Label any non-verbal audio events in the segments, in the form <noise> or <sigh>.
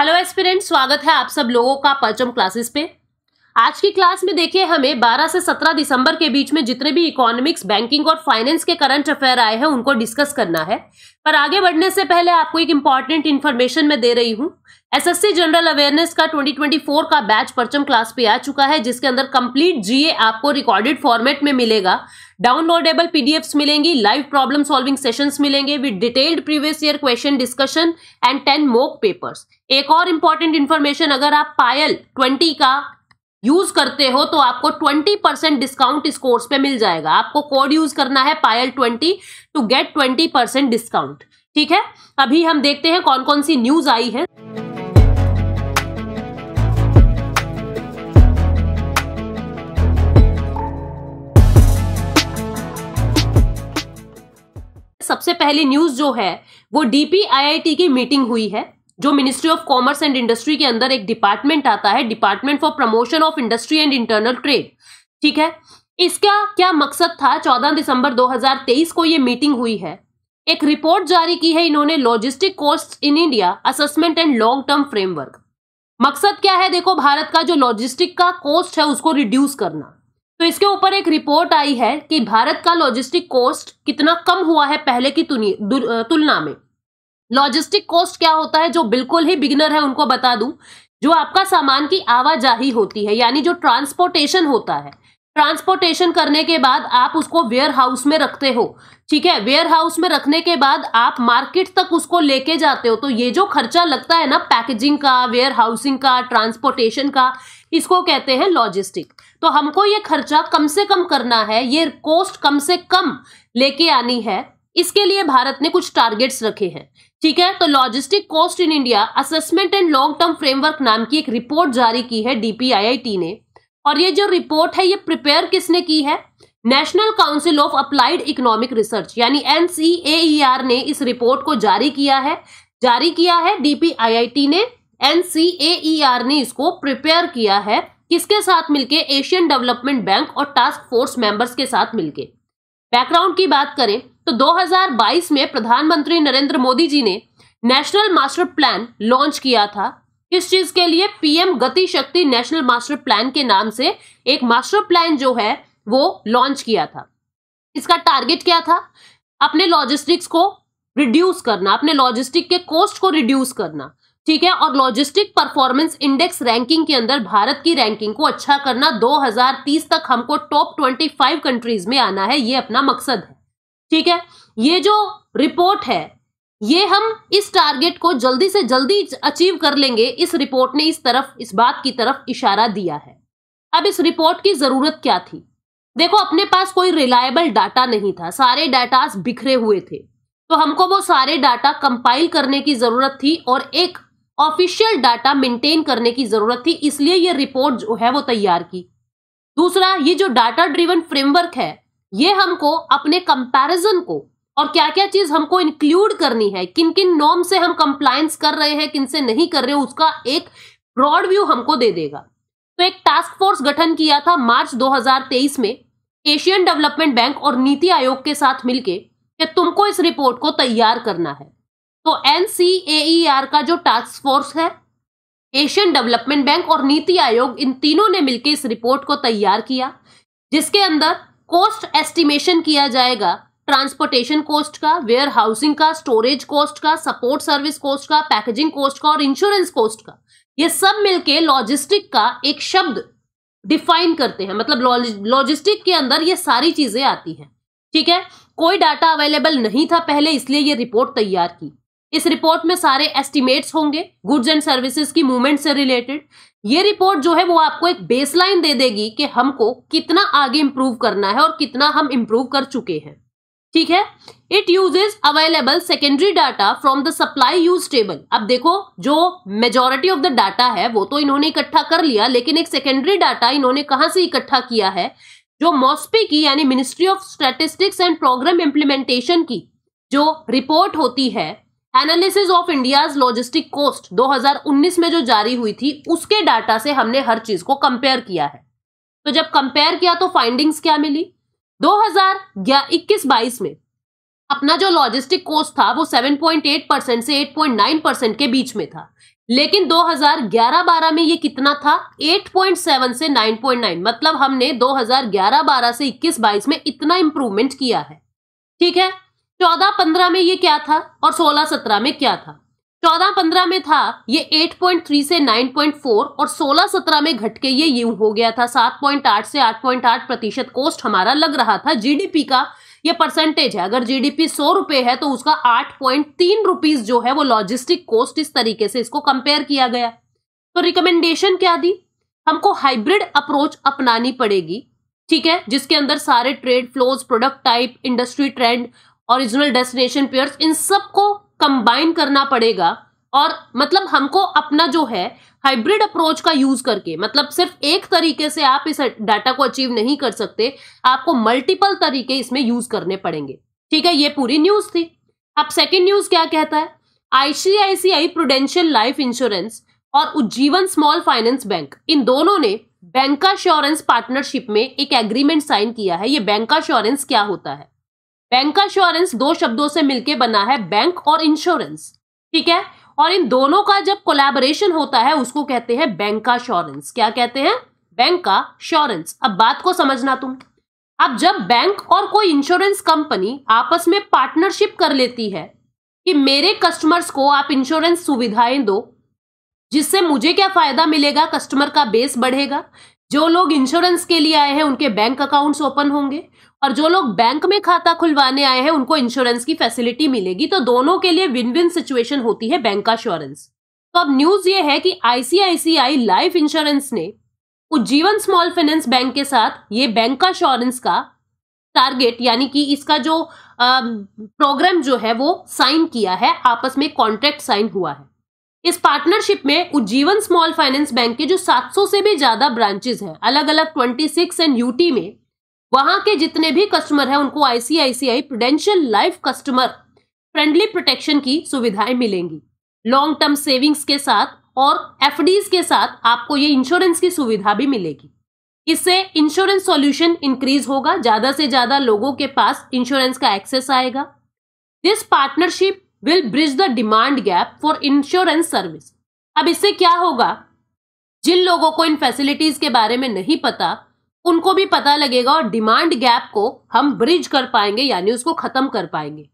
hello aspirant स्वागत है आप सब लोगों का परचम क्लासेस पे आज की क्लास में देखिए हमें 12 से 17 दिसंबर के बीच में जितने भी इकोनॉमिक्स बैंकिंग और फाइनेंस के करंट अफेयर आए हैं उनको डिस्कस करना है पर आगे बढ़ने से पहले आपको एक इम्पॉर्टेंट इन्फॉर्मेशन मैं दे रही हूँ एसएससी जनरल अवेयरनेस का 2024 का बैच परचम क्लास पे आ चुका है जिसके अंदर कंप्लीट जीए आपको रिकॉर्डेड फॉर्मेट में मिलेगा डाउनलोडेबल पीडीएफ्स मिलेंगी लाइव प्रॉब्लम सॉल्विंग सेशंस मिलेंगे with detailed previous year question discussion and ten mock papers एक और इंपॉर्टेंट इन्फॉर्मेशन अगर आप पायल ट्वेंटी का यूज करते हो तो आपको 20 परसेंट डिस्काउंट इस कोर्स पे मिल जाएगा आपको कोड यूज करना है Payal 20 to get 20 percent discount ठीक है अभी हम देखते हैं कौन कौन सी न्यूज आई है सबसे पहली न्यूज़ जो है वो डीपीआईआईटी की मीटिंग हुई है जो ministry of commerce and industry के अंदर एक डिपार्टमेंट आता है department for promotion of industry and internal trade ठीक है इसका क्या मकसद था 14 दिसंबर 2023 को ये मीटिंग हुई है एक रिपोर्ट जारी की है इन्होंने logistic cost in India assessment and long term framework मकसद क्या है देखो भारत का जो लॉजिस्टिक का कॉस्ट है उसको रिड्यूस करना तो इसके ऊपर एक रिपोर्ट आई है कि भारत का लॉजिस्टिक कॉस्ट कितना कम हुआ है पहले की तुलना में लॉजिस्टिक कॉस्ट क्या होता है जो बिल्कुल ही बिगनर है उनको बता दूं जो आपका सामान की आवाजाही होती है यानी जो ट्रांसपोर्टेशन होता है ट्रांसपोर्टेशन करने के बाद आप उसको वेयर हाउस में रखते हो ठीक है वेयर हाउस में रखने के बाद आप मार्केट तक उसको लेके जाते हो तो ये जो खर्चा लगता है ना पैकेजिंग का वेयर हाउसिंग का ट्रांसपोर्टेशन का इसको कहते हैं लॉजिस्टिक तो हमको ये खर्चा कम से कम करना है ये कॉस्ट कम से कम लेके आनी है इसके लिए भारत ने कुछ टारगेट्स रखे हैं ठीक है तो logistic cost in India assessment and long term framework नाम की एक रिपोर्ट जारी की है डीपीआईआईटी ने और ये जो रिपोर्ट है ये प्रिपेयर किसने की है national council of applied economic research यानी एन e ने इस रिपोर्ट को जारी किया है जारी किया है डीपीआईआईटी ने एन e ने इसको प्रिपेयर किया है किसके साथ मिलके एशियन डेवलपमेंट बैंक और टास्क फोर्स मेंबर्स के साथ मिलके बैकग्राउंड की बात करें तो 2022 में प्रधानमंत्री नरेंद्र मोदी जी ने नेशनल मास्टर प्लान लॉन्च किया था इस चीज के लिए पीएम गति शक्ति नेशनल मास्टर प्लान के नाम से एक मास्टर प्लान जो है वो लॉन्च किया था इसका टारगेट क्या था अपने लॉजिस्टिक्स को रिड्यूस करना अपने लॉजिस्टिक के कॉस्ट को रिड्यूस करना ठीक है और लॉजिस्टिक परफॉर्मेंस इंडेक्स रैंकिंग के अंदर भारत की रैंकिंग को अच्छा करना 2030 तक हमको टॉप 25 कंट्रीज में आना है ये अपना मकसद है ठीक है ये जो रिपोर्ट है ये हम इस टारगेट को जल्दी से जल्दी अचीव कर लेंगे इस रिपोर्ट ने इस तरफ इस बात की तरफ इशारा दिया है अब इस रिपोर्ट की जरूरत क्या थी देखो अपने पास कोई रिलायबल डाटा नहीं था सारे डाटास बिखरे हुए थे तो हमको वो सारे डाटा कंपाइल करने की जरूरत थी और एक ऑफिशियल डाटा मेंटेन करने की जरूरत थी इसलिए ये रिपोर्ट जो है वो तैयार की दूसरा ये जो डाटा ड्रिवन फ्रेमवर्क है ये हमको अपने कंपैरिजन को और क्या क्या चीज हमको इंक्लूड करनी है किन किन नॉर्म से हम कंप्लायंस कर रहे हैं किन से नहीं कर रहे उसका एक ब्रॉड व्यू हमको दे देगा तो एक टास्क फोर्स गठन किया था मार्च 2023 में एशियन डेवलपमेंट बैंक और नीति आयोग के साथ मिलके कि तुमको इस रिपोर्ट को तैयार करना है तो एन e का जो टास्क फोर्स है एशियन डेवलपमेंट बैंक और नीति आयोग इन तीनों ने मिलकर इस रिपोर्ट को तैयार किया जिसके अंदर कॉस्ट एस्टिमेशन किया जाएगा ट्रांसपोर्टेशन कॉस्ट का वेयर हाउसिंग का स्टोरेज कॉस्ट का सपोर्ट सर्विस कॉस्ट का पैकेजिंग कॉस्ट का और इंश्योरेंस कॉस्ट का ये सब मिलके लॉजिस्टिक का एक शब्द डिफाइन करते हैं मतलब लॉजिस्टिक के अंदर ये सारी चीजें आती हैं ठीक है कोई डाटा अवेलेबल नहीं था पहले इसलिए ये रिपोर्ट तैयार की इस रिपोर्ट में सारे एस्टिमेट्स होंगे गुड्स एंड सर्विसेज की मूवमेंट से रिलेटेड ये रिपोर्ट जो है वो आपको एक बेसलाइन दे देगी कि हमको कितना आगे इंप्रूव करना है और कितना हम इंप्रूव कर चुके हैं ठीक है it uses available secondary data from the supply use table अब देखो जो मेजोरिटी ऑफ द डाटा है वो तो इन्होंने इकट्ठा कर लिया लेकिन एक सेकेंडरी डाटा इन्होंने कहां से इकट्ठा किया है जो मॉस्पी की यानी ministry of statistics and programme implementation की जो रिपोर्ट होती है analysis of India's logistic cost 2019 में जो जारी हुई थी उसके डाटा से हमने हर चीज को कंपेयर किया है तो जब कंपेयर किया तो फाइंडिंग्स क्या मिली दो हजार इक्कीस बाईस में अपना जो लॉजिस्टिक कोस्ट था वो 7.8 परसेंट से 8.9 परसेंट के बीच में था लेकिन 2011-12 में ये कितना था 8.7 से 9.9 मतलब हमने 2011-12 से 21-22 में इतना इंप्रूवमेंट किया है ठीक है 14-15 में ये क्या था और 16-17 में क्या था चौदह पंद्रह में था ये 8.3 से 9.4 और सोलह सत्रह में घटके ये यूं हो गया था 7.8 से 8.8 प्रतिशत कोस्ट हमारा लग रहा था जीडीपी का ये परसेंटेज है अगर जीडीपी सौ रुपए है तो उसका आठ पॉइंट तीन रुपीज जो है वो लॉजिस्टिक कोस्ट इस तरीके से इसको कंपेयर किया गया तो रिकमेंडेशन क्या दी हमको हाइब्रिड अप्रोच अपनानी पड़ेगी ठीक है जिसके अंदर सारे trade flows product type industry trend original destination pairs इन सबको कंबाइन करना पड़ेगा और मतलब हमको अपना जो है हाइब्रिड अप्रोच का यूज करके मतलब सिर्फ एक तरीके से आप इस डाटा को अचीव नहीं कर सकते आपको मल्टीपल तरीके इसमें यूज करने पड़ेंगे ठीक है ये पूरी न्यूज थी अब सेकेंड न्यूज क्या कहता है आईसीआईसीआई प्रोडेंशियल लाइफ इंश्योरेंस और उज्जीवन स्मॉल फाइनेंस बैंक इन दोनों ने बैंकाश्योरेंस पार्टनरशिप में एक एग्रीमेंट साइन किया है ये बैंकाश्योरेंस क्या होता है बैंक इंश्योरेंस दो शब्दों से मिलकर बना है बैंक और इंश्योरेंस ठीक है और इन दोनों का जब कोलैबोरेशन होता है उसको कहते हैं बैंक का श्योरेंस क्या कहते हैं बैंक का श्योरेंस अब बात को समझना तुम अब जब बैंक और कोई इंश्योरेंस कंपनी आपस में पार्टनरशिप कर लेती है कि मेरे कस्टमर्स को आप इंश्योरेंस सुविधाएं दो जिससे मुझे क्या फायदा मिलेगा कस्टमर का बेस बढ़ेगा जो लोग इंश्योरेंस के लिए आए हैं उनके बैंक अकाउंट्स ओपन होंगे और जो लोग बैंक में खाता खुलवाने आए हैं उनको इंश्योरेंस की फैसिलिटी मिलेगी तो दोनों के लिए विन विन सिचुएशन होती है बैंक का इंश्योरेंस तो अब न्यूज ये है कि आईसीआईसीआई लाइफ इंश्योरेंस ने उज्जीवन स्मॉल फाइनेंस बैंक के साथ ये बैंक का इंश्योरेंस का टारगेट यानी कि इसका जो प्रोग्राम जो है वो साइन किया है आपस में कॉन्ट्रैक्ट साइन हुआ है इस पार्टनरशिप में उज्जीवन स्मॉल फाइनेंस बैंक के जो 700 से भी ज्यादा ब्रांचेस हैं अलग अलग 26 एंड यूटी में वहां के जितने भी कस्टमर हैं उनको ICICI prudential life customer friendly protection की सुविधाएं मिलेंगी लॉन्ग टर्म सेविंग्स के साथ और एफ के साथ आपको ये इंश्योरेंस की सुविधा भी मिलेगी इससे इंश्योरेंस सॉल्यूशन इंक्रीज होगा ज्यादा से ज्यादा लोगों के पास इंश्योरेंस का एक्सेस आएगा this partnership will bridge the demand gap for insurance service अब इससे क्या होगा जिन लोगों को इन फैसिलिटीज के बारे में नहीं पता उनको भी पता लगेगा और डिमांड गैप को हम ब्रिज कर पाएंगे यानी उसको खत्म कर पाएंगे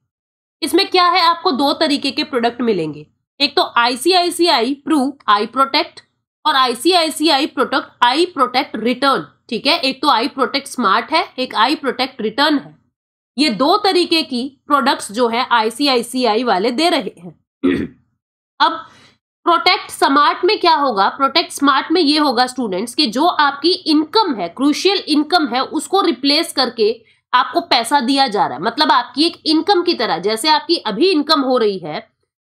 इसमें क्या है आपको दो तरीके के प्रोडक्ट मिलेंगे एक तो आईसीआईसीआई प्रू आई प्रोटेक्ट और ICICI product I protect return ठीक है एक तो आई प्रोटेक्ट स्मार्ट है एक आई प्रोटेक्ट रिटर्न है ये दो तरीके की प्रोडक्ट्स जो है आईसीआईसीआई वाले दे रहे हैं <coughs> अब प्रोटेक्ट स्मार्ट में क्या होगा प्रोटेक्ट स्मार्ट में ये होगा स्टूडेंट्स कि जो आपकी इनकम है क्रूशियल इनकम है उसको रिप्लेस करके आपको पैसा दिया जा रहा है मतलब आपकी एक इनकम की तरह जैसे आपकी अभी इनकम हो रही है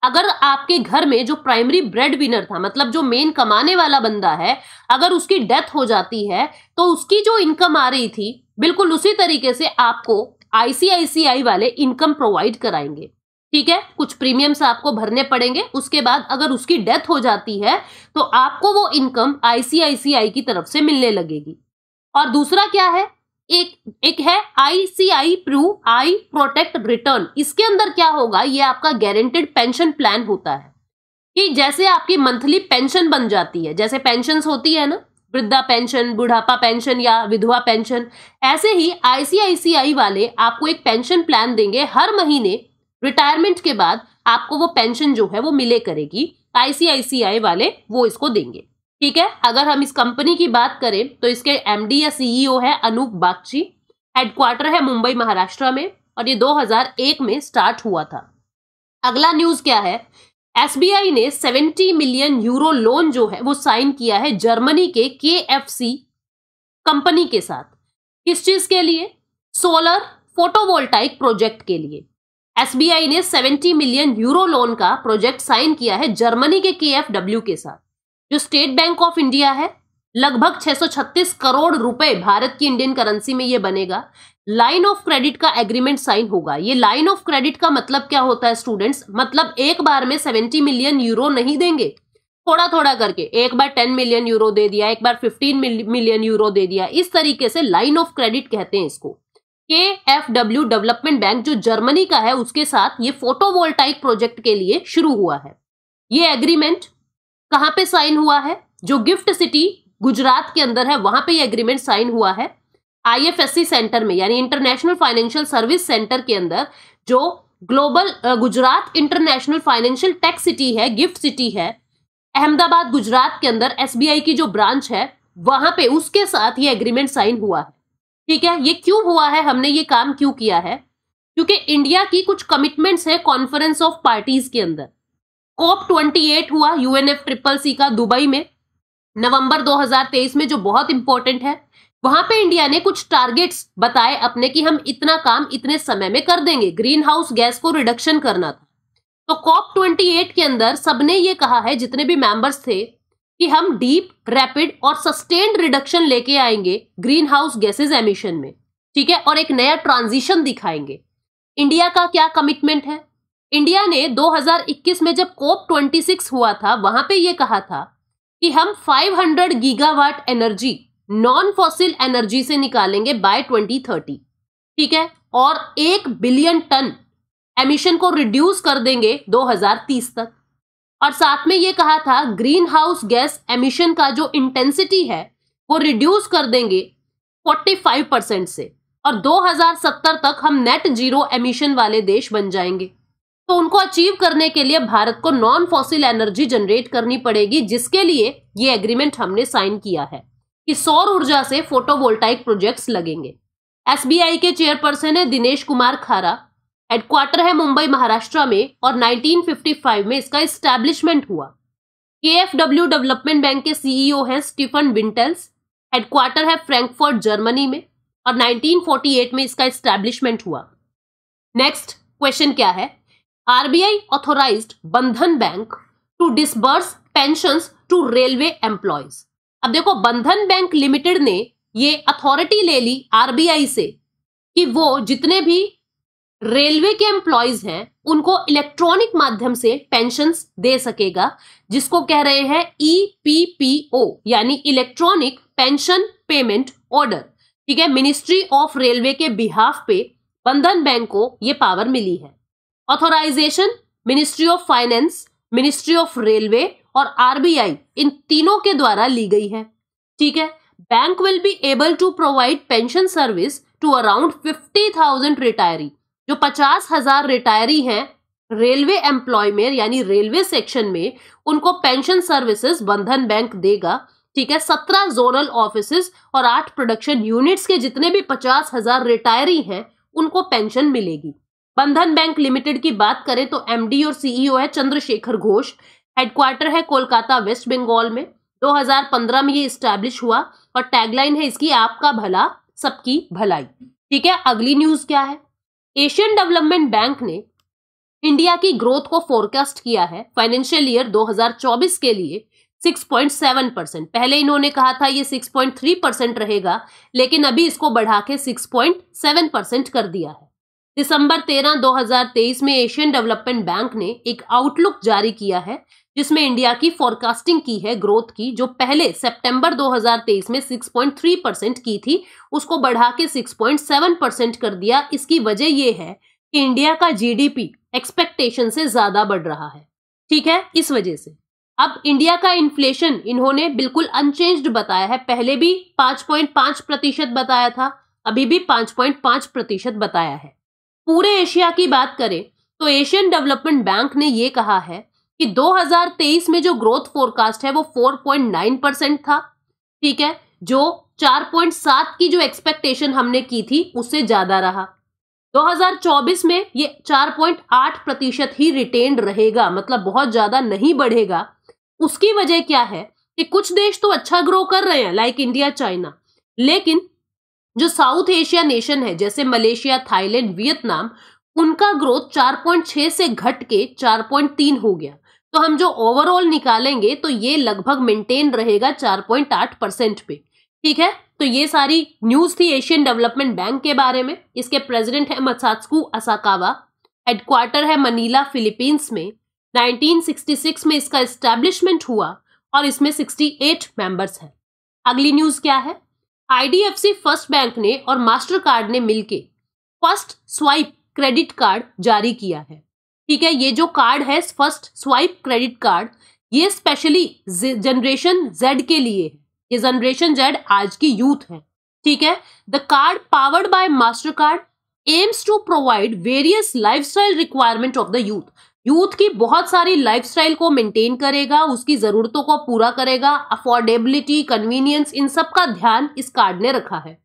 अगर आपके घर में जो प्राइमरी ब्रेड विनर था मतलब जो मेन कमाने वाला बंदा है अगर उसकी डेथ हो जाती है तो उसकी जो इनकम आ रही थी बिल्कुल उसी तरीके से आपको आईसीआईसीआई वाले इनकम प्रोवाइड कराएंगे ठीक है कुछ प्रीमियम्स आपको भरने पड़ेंगे उसके बाद अगर उसकी डेथ हो जाती है तो आपको वो इनकम आईसीआईसीआई की तरफ से मिलने लगेगी और दूसरा क्या है एक एक है ICI pru I protect return इसके अंदर क्या होगा ये आपका गारंटेड पेंशन प्लान होता है कि जैसे आपकी मंथली पेंशन बन जाती है जैसे पेंशन होती है ना वृद्धा पेंशन बुढ़ापा पेंशन या विधवा पेंशन ऐसे ही आईसीआईसीआई वाले आपको एक पेंशन प्लान देंगे हर महीने रिटायरमेंट के बाद आपको वो पेंशन जो है वो मिले करेगी आईसीआईसीआई वाले वो इसको देंगे ठीक है अगर हम इस कंपनी की बात करें तो इसके एमडी या सीईओ e है अनूप बागची हेडक्वार्टर है मुंबई महाराष्ट्र में और ये 2001 में स्टार्ट हुआ था अगला न्यूज क्या है एसबीआई ने 70 मिलियन यूरो लोन जो है वो साइन किया है जर्मनी के के कंपनी के साथ किस चीज के लिए सोलर फोटोवोल्टाइक प्रोजेक्ट के लिए एसबीआई ने 70 मिलियन यूरो लोन का प्रोजेक्ट साइन किया है जर्मनी के के के साथ जो स्टेट बैंक ऑफ इंडिया है लगभग 636 करोड़ रुपए भारत की इंडियन करेंसी में ये बनेगा लाइन ऑफ क्रेडिट का एग्रीमेंट साइन होगा ये लाइन ऑफ क्रेडिट का मतलब क्या होता है स्टूडेंट्स मतलब एक बार में 70 मिलियन यूरो नहीं देंगे थोड़ा थोड़ा करके एक बार 10 मिलियन यूरो दे दिया एक बार 15 मिलियन यूरो दे दिया इस तरीके से लाइन ऑफ क्रेडिट कहते हैं इसको K F W development bank जो जर्मनी का है उसके साथ ये फोटोवोल्टाइक प्रोजेक्ट के लिए शुरू हुआ है ये एग्रीमेंट कहाँ पे साइन हुआ है जो गिफ्ट सिटी गुजरात के अंदर है वहां पे ये एग्रीमेंट साइन हुआ है आईएफएससी सेंटर में यानी इंटरनेशनल फाइनेंशियल सर्विस सेंटर के अंदर जो global Gujarat international financial tech city है गिफ्ट सिटी है अहमदाबाद गुजरात के अंदर एसबीआई की जो ब्रांच है वहां पे उसके साथ ये एग्रीमेंट साइन हुआ है ठीक है ये क्यों हुआ है हमने ये काम क्यों किया है क्योंकि इंडिया की कुछ कमिटमेंट्स है कॉन्फ्रेंस ऑफ पार्टीज के अंदर कोप 28 हुआ यूएनएफ ट्रिपल सी का दुबई में नवंबर 2023 में जो बहुत इंपॉर्टेंट है वहां पे इंडिया ने कुछ टारगेट्स बताए अपने कि हम इतना काम इतने समय में कर देंगे ग्रीन हाउस गैस को रिडक्शन करना था तो कॉप एट के अंदर सबने ये कहा है जितने भी मेंबर्स थे कि हम डीप रैपिड और सस्टेन्ड रिडक्शन लेके आएंगे ग्रीन हाउस गैसेज एमिशन में ठीक है और एक नया ट्रांजिशन दिखाएंगे इंडिया का क्या कमिटमेंट है इंडिया ने 2021 में जब कोप 26 हुआ था वहां पे ये कहा था कि हम 500 gigawatt energy non fossil energy से निकालेंगे बाय 2030 ठीक है और एक बिलियन टन एमिशन को रिड्यूस कर देंगे 2030 तक और साथ में ये कहा था ग्रीन हाउस गैस एमिशन का जो इंटेंसिटी है वो रिड्यूस कर देंगे 45 परसेंट से और 2070 तक हम नेट जीरो एमिशन वाले देश बन जाएंगे तो उनको अचीव करने के लिए भारत को नॉन फॉसिल एनर्जी जनरेट करनी पड़ेगी जिसके लिए ये एग्रीमेंट हमने साइन किया है कि सौर ऊर्जा से फोटोवोल्टाइक प्रोजेक्ट्स लगेंगे एसबीआई के चेयरपर्सन है दिनेश कुमार खारा हेडक्वार्टर है मुंबई महाराष्ट्र में और 1955 में इसका स्टैब्लिशमेंट हुआ K F W development bank के सीईओ हैं स्टीफन विंटेल्स हेडक्वार्टर है फ्रैंकफर्ट जर्मनी में और 1948 में इसका स्टैब्लिशमेंट हुआ नेक्स्ट क्वेश्चन क्या है RBI authorised Bandhan bank to disburse pension to railway employees अब देखो बंधन बैंक लिमिटेड ने ये अथॉरिटी ले ली आरबीआई से कि वो जितने भी रेलवे के एम्प्लॉयज हैं उनको इलेक्ट्रॉनिक माध्यम से पेंशन दे सकेगा जिसको कह रहे हैं ई पी पी ओ यानी इलेक्ट्रॉनिक पेंशन पेमेंट ऑर्डर ठीक है मिनिस्ट्री ऑफ रेलवे के बिहाफ पे बंधन बैंक को ये पावर मिली है authorisation ministry of finance ministry of railway और आरबीआई इन तीनों के द्वारा ली गई है ठीक है bank will be able to provide pension service to around fifty thousand retiree जो पचास हजार रिटायरी हैं रेलवे एम्प्लॉय में यानी रेलवे सेक्शन में उनको पेंशन सर्विसेज बंधन बैंक देगा ठीक है सत्रह जोनल ऑफिस और आठ प्रोडक्शन यूनिट्स के जितने भी पचास हजार रिटायरी हैं उनको पेंशन मिलेगी बंधन बैंक लिमिटेड की बात करें तो एमडी और सीईओ e है चंद्रशेखर घोष हेडक्वार्टर है कोलकाता वेस्ट बंगाल में 2015 में ये स्टैब्लिश हुआ और टैगलाइन है इसकी आपका भला सबकी भलाई ठीक है अगली न्यूज क्या है एशियन डेवलपमेंट बैंक ने इंडिया की ग्रोथ को फोरकास्ट किया है फाइनेंशियल ईयर 2024 के लिए 6.7 परसेंट पहले इन्होंने कहा था ये 6.3 परसेंट रहेगा लेकिन अभी इसको बढ़ा के 6.7 परसेंट कर दिया है दिसंबर 13, 2023 में एशियन डेवलपमेंट बैंक ने एक आउटलुक जारी किया है जिसमें इंडिया की फॉरकास्टिंग की है ग्रोथ की जो पहले सितंबर 2023 में 6.3 परसेंट की थी उसको बढ़ा के 6.7 परसेंट कर दिया इसकी वजह यह है कि इंडिया का जीडीपी एक्सपेक्टेशन से ज़्यादा बढ़ रहा है ठीक है इस वजह से अब इंडिया का इन्फ्लेशन इन्होंने बिल्कुल अनचेंज बताया है पहले भी पांच प्रतिशत बताया था अभी भी पांच प्रतिशत बताया है पूरे एशिया की बात करें तो एशियन डेवलपमेंट बैंक ने यह कहा है कि 2023 में जो ग्रोथ फोरकास्ट है वो 4.9 परसेंट था ठीक है जो 4.7 की जो एक्सपेक्टेशन हमने की थी उससे ज्यादा रहा 2024 में ये 4.8 प्रतिशत ही रिटेन रहेगा मतलब बहुत ज्यादा नहीं बढ़ेगा उसकी वजह क्या है कि कुछ देश तो अच्छा ग्रो कर रहे हैं लाइक इंडिया चाइना लेकिन जो साउथ एशिया नेशन है जैसे मलेशिया थाईलैंड वियतनाम उनका ग्रोथ 4.6 से घट के 4.3 हो गया तो हम जो ओवरऑल निकालेंगे तो ये लगभग मेंटेन रहेगा चार पॉइंट आठ परसेंट पे ठीक है तो ये सारी न्यूज थी एशियन डेवलपमेंट बैंक के बारे में इसके प्रेसिडेंट है मसात्सकू असाकावा हेडक्वार्टर है मनीला फिलीपींस में 1966 में इसका एस्टेब्लिशमेंट हुआ और इसमें 68 मेंबर्स हैं अगली न्यूज क्या है आईडीएफसी फर्स्ट बैंक ने और मास्टर कार्ड ने मिलकर फर्स्ट स्वाइप क्रेडिट कार्ड जारी किया है ठीक है ये जो कार्ड है फर्स्ट स्वाइप क्रेडिट कार्ड ये स्पेशली जनरेशन जेड के लिए है ये जनरेशन जेड आज की यूथ है ठीक है the card powered by Mastercard aims to provide various lifestyle requirement of the youth youth की बहुत सारी लाइफस्टाइल को मेंटेन करेगा उसकी ज़रूरतों को पूरा करेगा अफोर्डेबिलिटी कन्वीनियंस इन सब का ध्यान इस कार्ड ने रखा है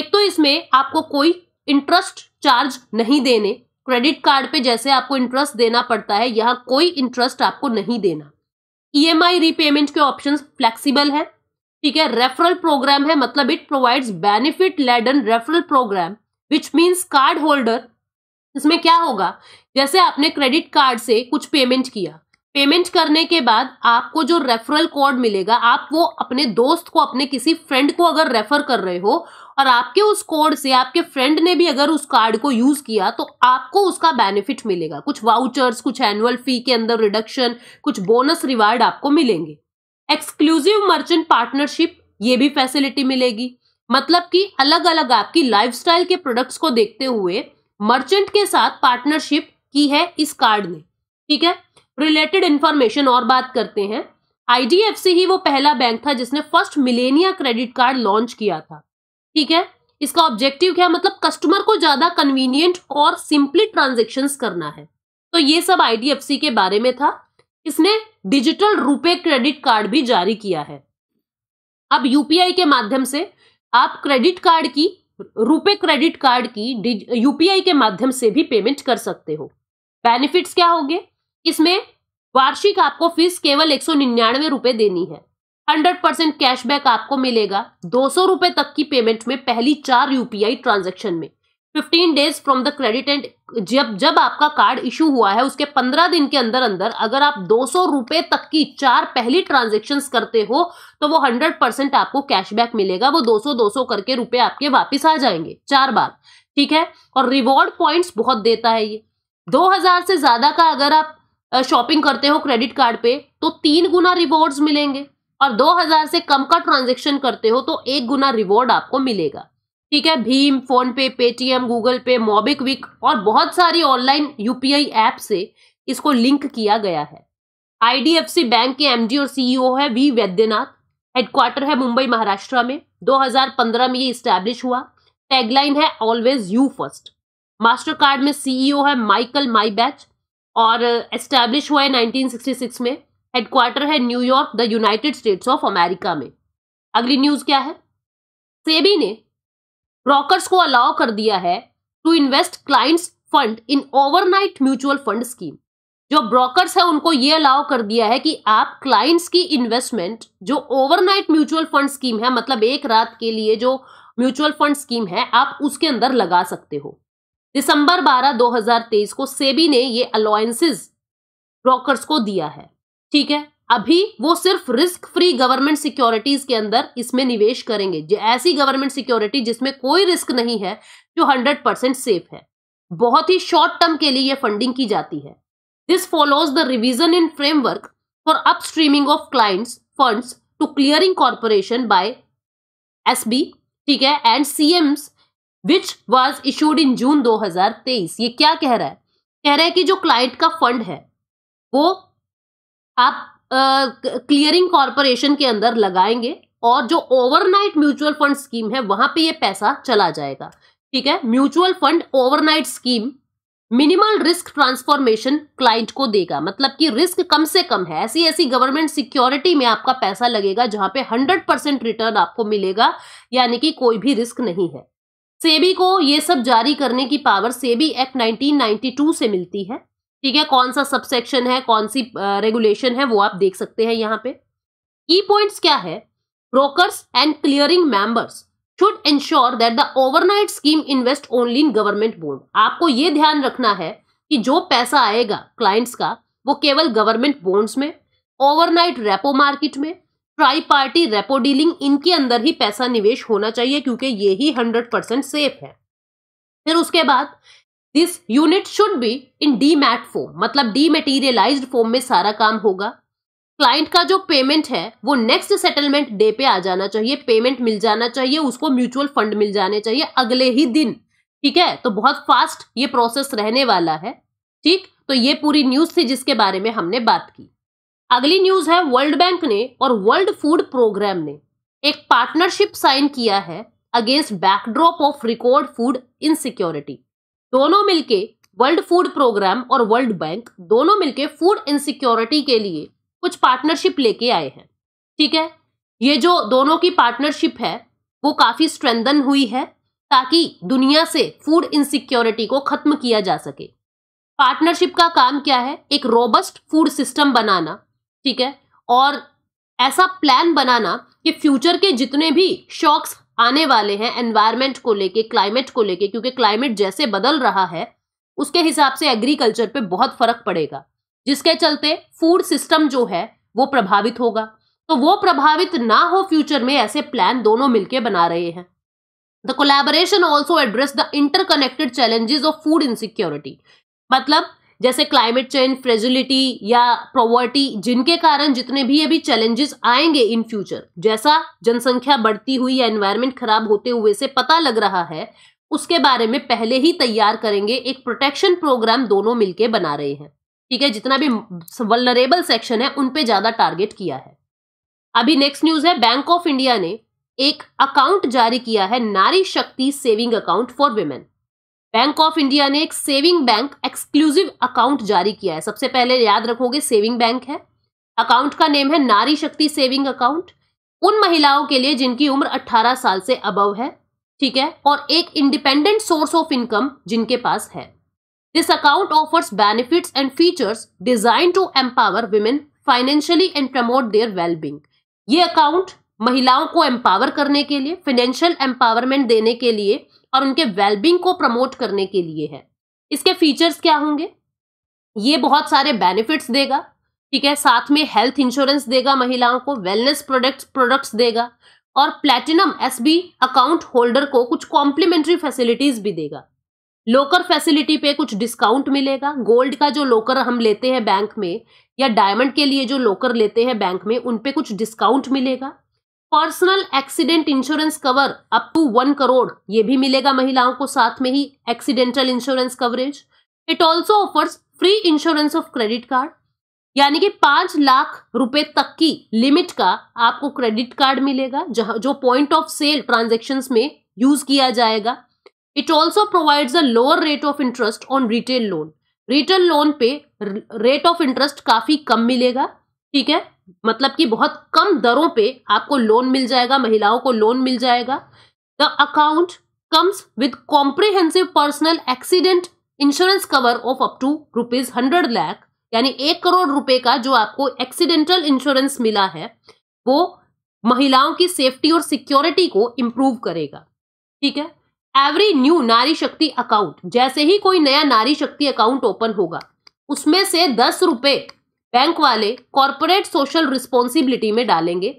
एक तो इसमें आपको कोई इंटरेस्ट चार्ज नहीं देने क्रेडिट कार्ड पे जैसे आपको इंटरेस्ट देना पड़ता है यहाँ कोई इंटरेस्ट आपको नहीं देना ईएमआई e रीपेमेंट के ऑप्शंस फ्लेक्सिबल है ठीक है रेफरल प्रोग्राम है मतलब it provides benefit laden referral programme which means card holder इसमें क्या होगा जैसे आपने क्रेडिट कार्ड से कुछ पेमेंट किया पेमेंट करने के बाद आपको जो रेफरल कोड मिलेगा आप वो अपने दोस्त को अपने किसी फ्रेंड को अगर रेफर कर रहे हो और आपके उस कोड से आपके फ्रेंड ने भी अगर उस कार्ड को यूज किया तो आपको उसका बेनिफिट मिलेगा कुछ वाउचर्स कुछ एनुअल फी के अंदर रिडक्शन कुछ बोनस रिवार्ड आपको मिलेंगे एक्सक्लूसिव मर्चेंट पार्टनरशिप ये भी फैसिलिटी मिलेगी मतलब कि अलग अलग आपकी लाइफस्टाइल के प्रोडक्ट्स को देखते हुए मर्चेंट के साथ पार्टनरशिप की है इस कार्ड ने ठीक है रिलेटेड इंफॉर्मेशन और बात करते हैं आईडीएफसी ही वो पहला बैंक था जिसने first Millennia credit card launch किया था ठीक है इसका ऑब्जेक्टिव क्या मतलब कस्टमर को ज्यादा कन्वीनियंट और सिंपली ट्रांजेक्शन करना है तो ये सब आईडीएफसी के बारे में था इसने डिजिटल रुपए क्रेडिट कार्ड भी जारी किया है अब यूपीआई के माध्यम से आप क्रेडिट कार्ड की रुपए क्रेडिट कार्ड की यूपीआई के माध्यम से भी पेमेंट कर सकते हो बेनिफिट्स क्या होंगे इसमें वार्षिक आपको फीस केवल एक सौ निन्यानवे रुपए देनी है हंड्रेड परसेंट कैशबैक आपको मिलेगा दो सौ रुपए तक की पेमेंट में पहली चार यूपीआई ट्रांजेक्शन में fifteen days from the credit and जब जब आपका कार्ड इशू हुआ है उसके पंद्रह दिन के अंदर अंदर अगर आप दो सौ रुपए तक की चार पहली ट्रांजेक्शन करते हो तो वो हंड्रेड परसेंट आपको कैशबैक मिलेगा वो दो सौ दो सौ करके रुपए आपके वापिस आ जाएंगे चार बार ठीक है और रिवॉर्ड पॉइंट्स बहुत देता है ये दो हजार से ज्यादा का अगर आप शॉपिंग करते हो क्रेडिट कार्ड पे तो तीन गुना रिवॉर्ड्स मिलेंगे और 2000 से कम का ट्रांजेक्शन करते हो तो एक गुना रिवॉर्ड आपको मिलेगा ठीक है भीम PhonePe Paytm Google Pay MobiKwik और बहुत सारी ऑनलाइन यूपीआई ऐप से इसको लिंक किया गया है आईडीएफसी बैंक के एमडी और सीईओ e है वी वैद्यनाथ हेडक्वार्टर है मुंबई महाराष्ट्र में 2015 में ये स्टैब्लिश हुआ टैगलाइन है always you first master card में सीईओ e है माइकल बैच और एस्टैब्लिश uh, हुआ है 1966 में हेडक्वार्टर है New York the United States of America में अगली न्यूज क्या है सेबी ने ब्रोकर्स को अलाउ कर दिया है to invest clients fund in overnight mutual fund scheme जो ब्रोकर्स है उनको ये अलाउ कर दिया है कि आप क्लाइंट्स की इन्वेस्टमेंट जो ओवरनाइट म्यूचुअल फंड स्कीम है मतलब एक रात के लिए जो म्यूचुअल फंड स्कीम है आप उसके अंदर लगा सकते हो दिसंबर 12 2023 को सेबी ने ये अलाउंसेस ब्रोकर्स को दिया है ठीक है अभी वो सिर्फ रिस्क फ्री गवर्नमेंट सिक्योरिटीज के अंदर इसमें निवेश करेंगे ऐसी गवर्नमेंट सिक्योरिटी जिसमें कोई रिस्क नहीं है जो हंड्रेड परसेंट सेफ है बहुत ही शॉर्ट टर्म के लिए ये फंडिंग की जाती है this follows the revision in framework for upstreaming of clients funds to clearing corporation by S ठीक है and C Ms which was issued in June दो ये क्या कह रहा है कह रहा है कि जो क्लाइंट का फंड है वो आप क्लियरिंग कॉरपोरेशन के अंदर लगाएंगे और जो ओवरनाइट म्यूचुअल फंड स्कीम है वहां पे ये पैसा चला जाएगा ठीक है mutual fund overnight scheme minimal risk transformation client को देगा मतलब कि रिस्क कम से कम है ऐसी ऐसी गवर्नमेंट सिक्योरिटी में आपका पैसा लगेगा जहां पे 100 परसेंट रिटर्न आपको मिलेगा यानी कि कोई भी रिस्क नहीं है सेबी को ये सब जारी करने की पावर सेबी एक्ट 1992 से मिलती है ठीक है कौन सा सबसेक्शन है कौन सी रेगुलेशन है वो आप देख सकते हैं यहाँ पे की पॉइंट्स क्या है brokers and clearing members should ensure that the overnight scheme invest only in government bond आपको ये ध्यान रखना है कि जो पैसा आएगा क्लाइंट्स का वो केवल गवर्नमेंट बोन्ड्स में ओवरनाइट रेपो मार्केट में ट्राई पार्टी रेपो डीलिंग इनके अंदर ही पैसा निवेश होना चाहिए क्योंकि ये ही हंड्रेड परसेंट सेफ है फिर उसके बाद this unit should be in demat form मतलब मेटीरियलाइज फॉर्म में सारा काम होगा क्लाइंट का जो पेमेंट है वो नेक्स्ट सेटलमेंट डे पे आ जाना चाहिए पेमेंट मिल जाना चाहिए उसको म्यूचुअल फंड मिल जाने चाहिए अगले ही दिन ठीक है तो बहुत फास्ट ये प्रोसेस रहने वाला है ठीक तो ये पूरी न्यूज थी जिसके बारे में हमने बात की अगली न्यूज है वर्ल्ड बैंक ने और वर्ल्ड फूड प्रोग्राम ने एक पार्टनरशिप साइन किया है against backdrop of record food insecurity दोनों मिलके वर्ल्ड फूड प्रोग्राम और वर्ल्ड बैंक दोनों मिलके फूड इनसिक्योरिटी के लिए कुछ पार्टनरशिप लेके आए हैं ठीक है ये जो दोनों की पार्टनरशिप है वो काफ़ी स्ट्रेंदन हुई है ताकि दुनिया से फूड इनसिक्योरिटी को ख़त्म किया जा सके पार्टनरशिप का काम क्या है एक रोबस्ट फूड सिस्टम बनाना ठीक है और ऐसा प्लान बनाना कि फ्यूचर के जितने भी शॉक्स आने वाले हैं एनवायरमेंट को लेके क्लाइमेट को लेके क्योंकि क्लाइमेट जैसे बदल रहा है उसके हिसाब से एग्रीकल्चर पे बहुत फर्क पड़ेगा जिसके चलते फूड सिस्टम जो है वो प्रभावित होगा तो वो प्रभावित ना हो फ्यूचर में ऐसे प्लान दोनों मिलके बना रहे हैं the collaboration also address the interconnected challenges of food insecurity मतलब जैसे क्लाइमेट चेंज फ्रेजिलिटी या प्रॉवर्टी जिनके कारण जितने भी अभी चैलेंजेस आएंगे इन फ्यूचर जैसा जनसंख्या बढ़ती हुई या एनवायरमेंट खराब होते हुए से पता लग रहा है उसके बारे में पहले ही तैयार करेंगे एक प्रोटेक्शन प्रोग्राम दोनों मिलकर बना रहे हैं ठीक है जितना भी वलरेबल सेक्शन है उन ज्यादा टारगेट किया है अभी नेक्स्ट न्यूज है बैंक ऑफ इंडिया ने एक अकाउंट जारी किया है Nari Shakti saving account for women bank of India ने एक सेविंग बैंक एक्सक्लूसिव अकाउंट जारी किया है सबसे पहले याद रखोगे सेविंग बैंक है अकाउंट का नेम है नारी शक्ति सेविंग अकाउंट उन महिलाओं के लिए जिनकी उम्र 18 साल से अबव है ठीक है और एक इंडिपेंडेंट सोर्स ऑफ इनकम जिनके पास है this account offers benefits and features design to empower women financially and promote their wellbeing ये अकाउंट महिलाओं को एम्पावर करने के लिए फाइनेंशियल एम्पावरमेंट देने के लिए और उनके वेलबींग को प्रमोट करने के लिए है इसके फीचर्स क्या होंगे ये बहुत सारे बेनिफिट्स देगा ठीक है साथ में हेल्थ इंश्योरेंस देगा महिलाओं को वेलनेस प्रोडक्ट्स प्रोडक्ट्स देगा और प्लेटिनम एस अकाउंट होल्डर को कुछ कॉम्प्लीमेंट्री फैसिलिटीज भी देगा लोकर फैसिलिटी पे कुछ डिस्काउंट मिलेगा गोल्ड का जो लोकर हम लेते हैं बैंक में या डायमंड के लिए जो लोकर लेते हैं बैंक में उन पे कुछ डिस्काउंट मिलेगा personal accident insurance cover up to one crore ये भी मिलेगा महिलाओं को साथ में ही accidental insurance coverage it also offers free insurance of credit card यानी कि पांच लाख रुपए तक की लिमिट का आपको क्रेडिट कार्ड मिलेगा जहां जो पॉइंट ऑफ सेल ट्रांजेक्शन में यूज किया जाएगा it also provides a lower rate of interest on retail loan retail loan पे रेट ऑफ इंटरेस्ट काफी कम मिलेगा ठीक है मतलब कि बहुत कम दरों पे आपको लोन मिल जाएगा महिलाओं को लोन मिल जाएगा the account comes with comprehensive personal accident insurance cover of up to rupees hundred lakh यानी एक करोड़ रुपए का जो आपको एक्सीडेंटल इंश्योरेंस मिला है वो महिलाओं की सेफ्टी और सिक्योरिटी को इम्प्रूव करेगा ठीक है एवरी न्यू नारी शक्ति अकाउंट जैसे ही कोई नया नारी शक्ति अकाउंट ओपन होगा उसमें से दस रुपए बैंक वाले कॉरपोरेट सोशल रिस्पॉन्सिबिलिटी में डालेंगे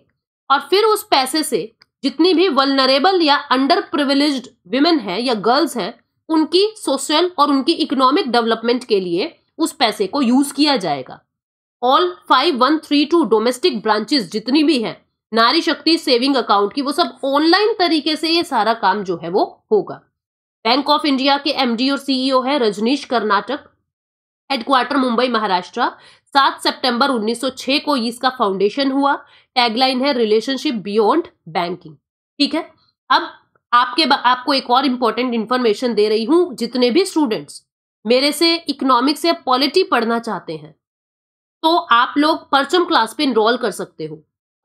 और फिर उस पैसे से जितनी भी वलनरेबल या अंडर प्रिविलेज विमेन हैं या गर्ल्स हैं उनकी सोशल और उनकी इकोनॉमिक डेवलपमेंट के लिए उस पैसे को यूज किया जाएगा all five one three two domestic branches जितनी भी हैं नारी शक्ति सेविंग अकाउंट की वो सब ऑनलाइन तरीके से ये सारा काम जो है वो होगा बैंक ऑफ इंडिया के एमडी और सीईओ e है रजनीश कर्नाटक हेडक्वार्टर मुंबई महाराष्ट्र सात सितंबर 1906 को इसका फाउंडेशन हुआ टैगलाइन है रिलेशनशिप बियॉन्ड बैंकिंग ठीक है अब आपके आपको एक और इम्पोर्टेंट इन्फॉर्मेशन दे रही हूँ जितने भी स्टूडेंट्स मेरे से इकोनॉमिक्स या पॉलिटी पढ़ना चाहते हैं तो आप लोग परचम क्लास पे इनरोल कर सकते हो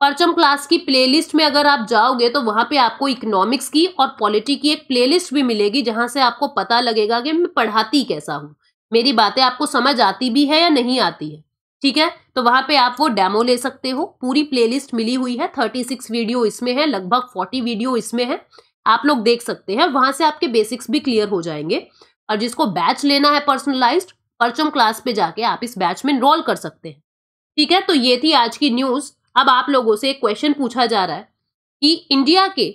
परचम क्लास की प्लेलिस्ट में अगर आप जाओगे तो वहाँ पे आपको इकोनॉमिक्स की और पॉलिटी की एक प्लेलिस्ट भी मिलेगी जहाँ से आपको पता लगेगा कि मैं पढ़ाती कैसा हूँ मेरी बातें आपको समझ आती भी है या नहीं आती है ठीक है तो वहां पे आप वो डेमो ले सकते हो पूरी प्लेलिस्ट मिली हुई है थर्टी सिक्स वीडियो इसमें है लगभग फोर्टी वीडियो इसमें है आप लोग देख सकते हैं वहां से आपके बेसिक्स भी क्लियर हो जाएंगे और जिसको बैच लेना है पर्सनलाइज्ड परचम क्लास पे जाके आप इस बैच में इनरोल कर सकते हैं ठीक है तो ये थी आज की न्यूज अब आप लोगों से एक क्वेश्चन पूछा जा रहा है कि इंडिया के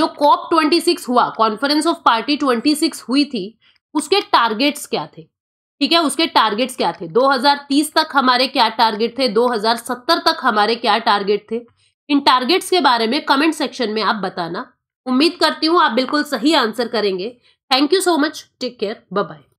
जो कॉप ट्वेंटी सिक्स हुआ conference of party twenty six हुई थी उसके टारगेट्स क्या थे ठीक है उसके टारगेट्स क्या थे 2030 तक हमारे क्या टारगेट थे 2070 तक हमारे क्या टारगेट थे इन टारगेट्स के बारे में कमेंट सेक्शन में आप बताना उम्मीद करती हूँ आप बिल्कुल सही आंसर करेंगे thank you so much take care bye